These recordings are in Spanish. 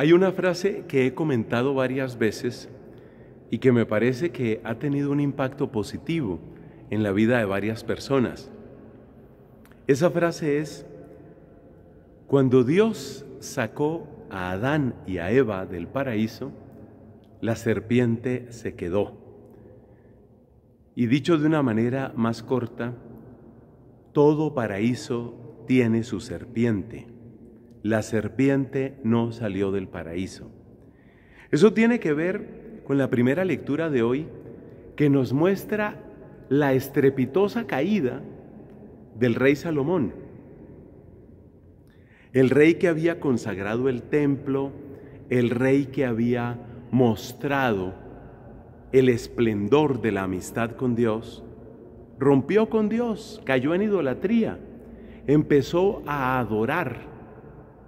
Hay una frase que he comentado varias veces y que me parece que ha tenido un impacto positivo en la vida de varias personas. Esa frase es, cuando Dios sacó a Adán y a Eva del paraíso, la serpiente se quedó. Y dicho de una manera más corta, todo paraíso tiene su serpiente. La serpiente no salió del paraíso. Eso tiene que ver con la primera lectura de hoy que nos muestra la estrepitosa caída del rey Salomón. El rey que había consagrado el templo, el rey que había mostrado el esplendor de la amistad con Dios, rompió con Dios, cayó en idolatría, empezó a adorar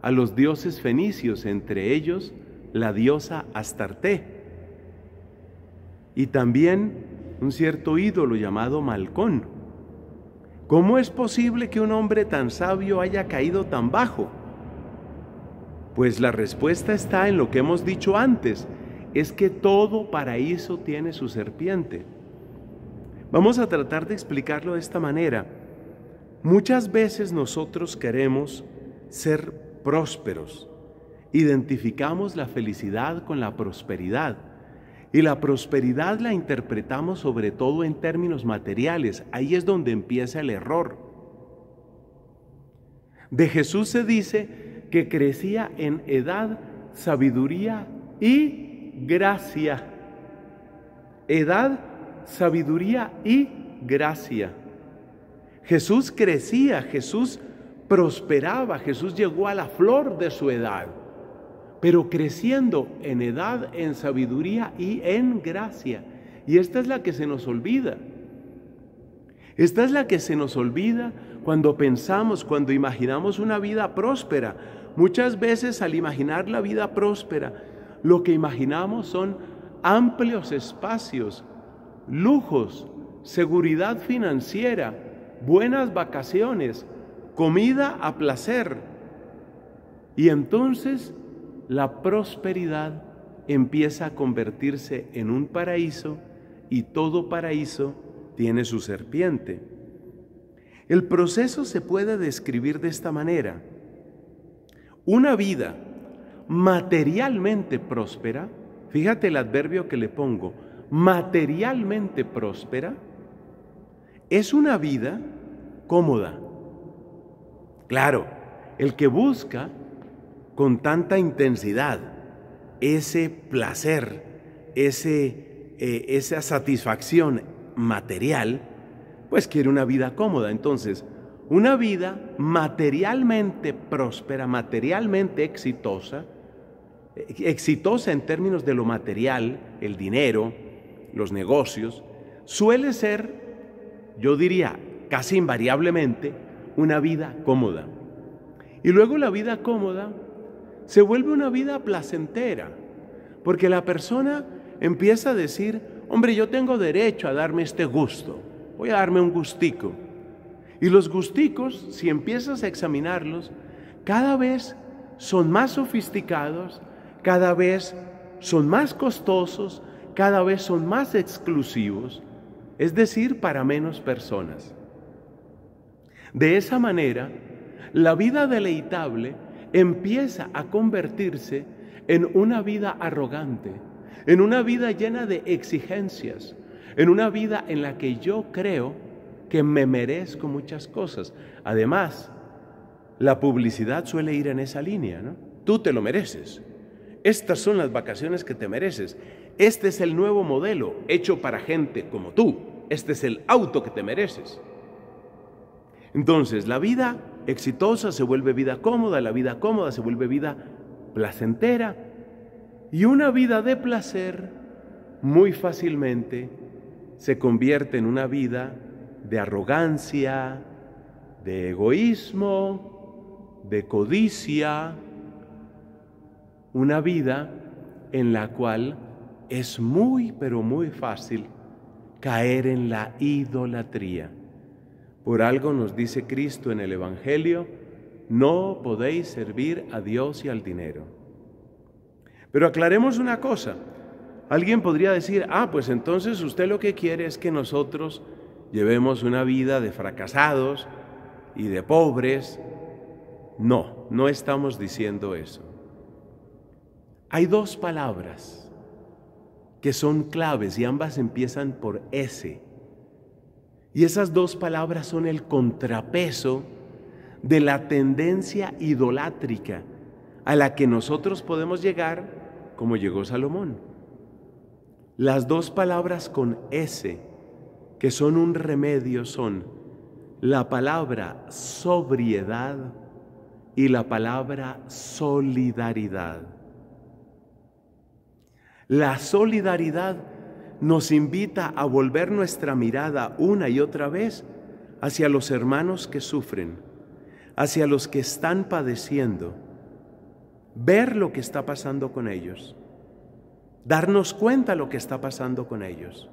a los dioses fenicios, entre ellos la diosa Astarte, y también un cierto ídolo llamado Malcón. ¿Cómo es posible que un hombre tan sabio haya caído tan bajo? Pues la respuesta está en lo que hemos dicho antes, es que todo paraíso tiene su serpiente. Vamos a tratar de explicarlo de esta manera. Muchas veces nosotros queremos ser prósperos. Identificamos la felicidad con la prosperidad. Y la prosperidad la interpretamos sobre todo en términos materiales. Ahí es donde empieza el error. De Jesús se dice que crecía en edad, sabiduría y gracia. Edad, sabiduría y gracia. Jesús crecía, Jesús prosperaba, Jesús llegó a la flor de su edad, pero creciendo en edad, en sabiduría y en gracia. Y esta es la que se nos olvida. Esta es la que se nos olvida cuando pensamos, cuando imaginamos una vida próspera. Muchas veces al imaginar la vida próspera, lo que imaginamos son amplios espacios, lujos, seguridad financiera, buenas vacaciones, comida a placer. Y entonces la prosperidad empieza a convertirse en un paraíso y todo paraíso tiene su serpiente. El proceso se puede describir de esta manera. Una vida materialmente próspera, fíjate el adverbio que le pongo, materialmente próspera, es una vida cómoda, Claro, el que busca con tanta intensidad ese placer, ese, eh, esa satisfacción material, pues quiere una vida cómoda. Entonces, una vida materialmente próspera, materialmente exitosa, eh, exitosa en términos de lo material, el dinero, los negocios, suele ser, yo diría, casi invariablemente, una vida cómoda. Y luego la vida cómoda se vuelve una vida placentera, porque la persona empieza a decir, hombre, yo tengo derecho a darme este gusto, voy a darme un gustico. Y los gusticos, si empiezas a examinarlos, cada vez son más sofisticados, cada vez son más costosos, cada vez son más exclusivos, es decir, para menos personas. De esa manera, la vida deleitable empieza a convertirse en una vida arrogante, en una vida llena de exigencias, en una vida en la que yo creo que me merezco muchas cosas. Además, la publicidad suele ir en esa línea, ¿no? Tú te lo mereces. Estas son las vacaciones que te mereces. Este es el nuevo modelo hecho para gente como tú. Este es el auto que te mereces. Entonces, la vida exitosa se vuelve vida cómoda, la vida cómoda se vuelve vida placentera y una vida de placer muy fácilmente se convierte en una vida de arrogancia, de egoísmo, de codicia, una vida en la cual es muy, pero muy fácil caer en la idolatría. Por algo nos dice Cristo en el Evangelio, no podéis servir a Dios y al dinero. Pero aclaremos una cosa. Alguien podría decir, ah, pues entonces usted lo que quiere es que nosotros llevemos una vida de fracasados y de pobres. No, no estamos diciendo eso. Hay dos palabras que son claves y ambas empiezan por S y esas dos palabras son el contrapeso de la tendencia idolátrica a la que nosotros podemos llegar como llegó Salomón. Las dos palabras con S que son un remedio son la palabra sobriedad y la palabra solidaridad. La solidaridad nos invita a volver nuestra mirada una y otra vez hacia los hermanos que sufren, hacia los que están padeciendo, ver lo que está pasando con ellos, darnos cuenta lo que está pasando con ellos.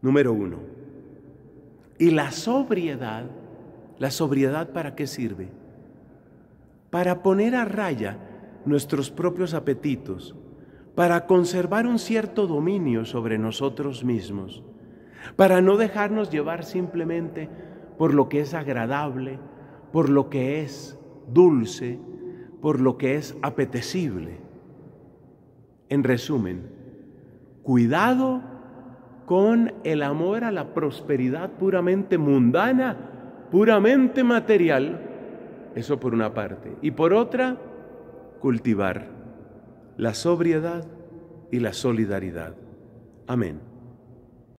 Número uno. Y la sobriedad, la sobriedad para qué sirve? Para poner a raya nuestros propios apetitos, para conservar un cierto dominio sobre nosotros mismos, para no dejarnos llevar simplemente por lo que es agradable, por lo que es dulce, por lo que es apetecible. En resumen, cuidado con el amor a la prosperidad puramente mundana, puramente material, eso por una parte, y por otra, cultivar la sobriedad y la solidaridad. Amén.